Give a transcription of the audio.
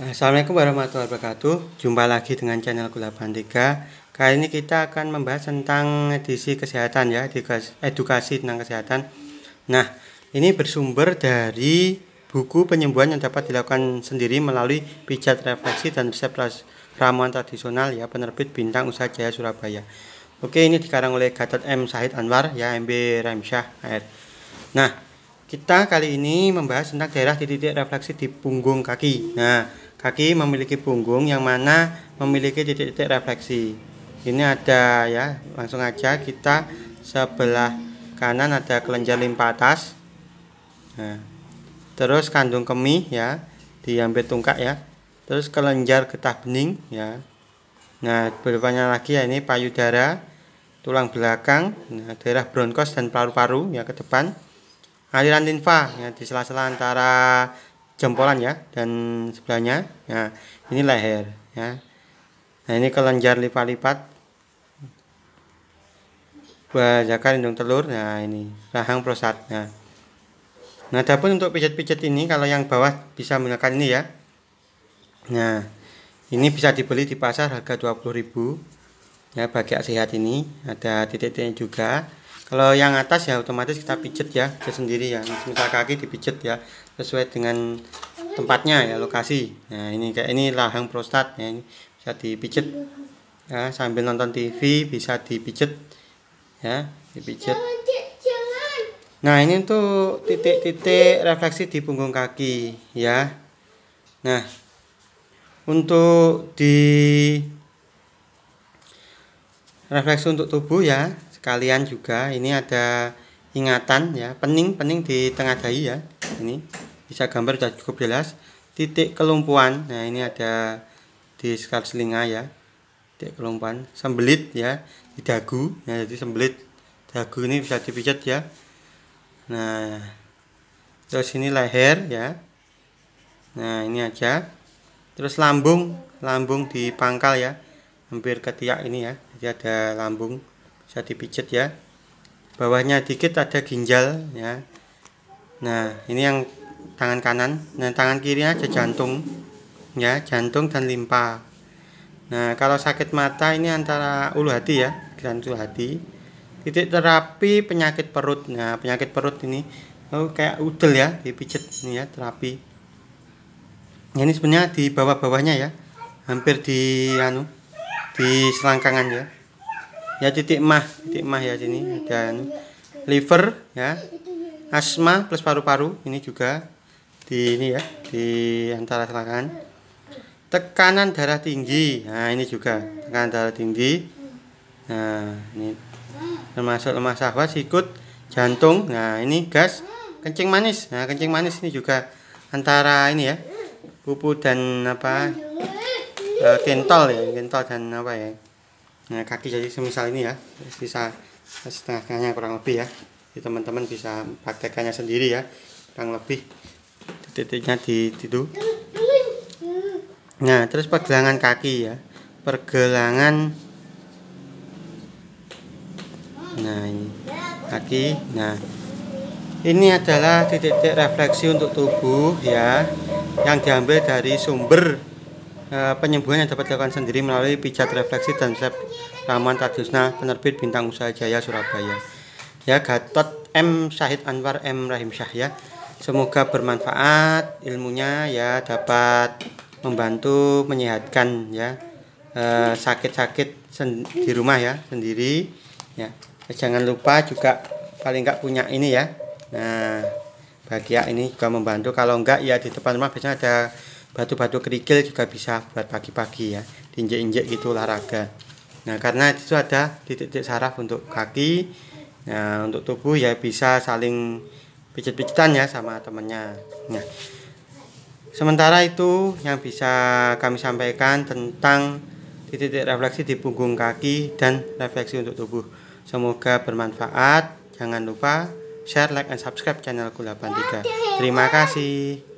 Assalamualaikum warahmatullahi wabarakatuh Jumpa lagi dengan channel Kula83 Kali ini kita akan membahas tentang edisi kesehatan ya Edukasi tentang kesehatan Nah ini bersumber dari buku penyembuhan yang dapat dilakukan sendiri melalui pijat refleksi dan resep ramuan tradisional ya penerbit Bintang Usaha Jaya Surabaya Oke ini dikarang oleh Gatot M. Sahid Anwar ya MB Ramsyah Air Nah kita kali ini membahas tentang daerah titik-titik refleksi di punggung kaki Nah Kaki memiliki punggung yang mana memiliki titik-titik refleksi. Ini ada ya, langsung aja kita sebelah kanan ada kelenjar limpa atas. Nah, terus kandung kemih ya, diambil tungkak ya. Terus kelenjar getah bening ya. Nah, berikutnya lagi ya ini payudara, tulang belakang, nah, daerah bronkos dan paru-paru ya ke depan. Aliran limfa ya di sela-sela antara jempolan ya dan sebelahnya ya ini leher ya nah ini kelenjar lipat-lipat buah jaga lindung telur nah ini rahang prosat nah ya. nah adapun untuk pijat-pijat ini kalau yang bawah bisa menggunakan ini ya nah ini bisa dibeli di pasar harga 20000 ya bagi sehat ini ada titik-titiknya juga kalau yang atas ya otomatis kita pijet ya pijet sendiri ya misal kaki dipijet ya sesuai dengan tempatnya ya lokasi nah ini kayak ini lahang prostat ya ini bisa dipijet ya sambil nonton TV bisa dipijet ya dipijet nah ini tuh titik-titik refleksi di punggung kaki ya nah untuk di refleksi untuk tubuh ya sekalian juga ini ada ingatan ya pening pening di tengah dahi ya ini bisa gambar sudah cukup jelas titik kelumpuan nah ini ada di sekat selinga ya titik kelumpuan sembelit ya di dagu nah jadi sembelit dagu ini bisa dipijat ya nah terus ini leher ya nah ini aja terus lambung lambung di pangkal ya hampir ketiak ini ya jadi ada lambung bisa dipijat ya bawahnya dikit ada ginjal ya nah ini yang tangan kanan nah tangan kiri aja jantung ya jantung dan limpa nah kalau sakit mata ini antara ulu hati ya ulu hati titik terapi penyakit perut nah penyakit perut ini oh, kayak udel ya dipijet ini ya terapi nah, ini sebenarnya di bawah-bawahnya ya hampir di anu di selangkangan ya ya titik mah titik mah ya sini ada anu, liver ya asma plus paru-paru ini juga di ini ya di antara selangkangan tekanan darah tinggi nah ini juga tekanan darah tinggi nah ini termasuk lemah syahwat sikut jantung nah ini gas kencing manis nah kencing manis ini juga antara ini ya pupu dan apa eh, kental ya kentol dan apa ya nah, kaki jadi semisal ini ya sisa setengahnya kurang lebih ya jadi teman-teman bisa praktekannya sendiri ya kurang lebih titiknya di situ nah terus pergelangan kaki ya pergelangan nah ini kaki nah ini adalah titik-titik refleksi untuk tubuh ya yang diambil dari sumber e, penyembuhan yang dapat dilakukan sendiri melalui pijat refleksi dan resep Raman tradisional penerbit Bintang Usaha Jaya Surabaya ya Gatot M Syahid Anwar M Rahim Syah ya semoga bermanfaat ilmunya ya dapat membantu menyehatkan ya eh, sakit-sakit e, di rumah ya sendiri ya eh, jangan lupa juga paling enggak punya ini ya nah bahagia ini juga membantu kalau enggak ya di depan rumah biasanya ada batu-batu kerikil juga bisa buat pagi-pagi ya diinjek-injek gitu olahraga nah karena itu ada titik-titik saraf untuk kaki Nah, untuk tubuh ya bisa saling pijit-pijitan ya sama temennya. Nah, sementara itu yang bisa kami sampaikan tentang titik-titik refleksi di punggung kaki dan refleksi untuk tubuh. Semoga bermanfaat. Jangan lupa share, like, and subscribe channel Ku83. Terima kasih.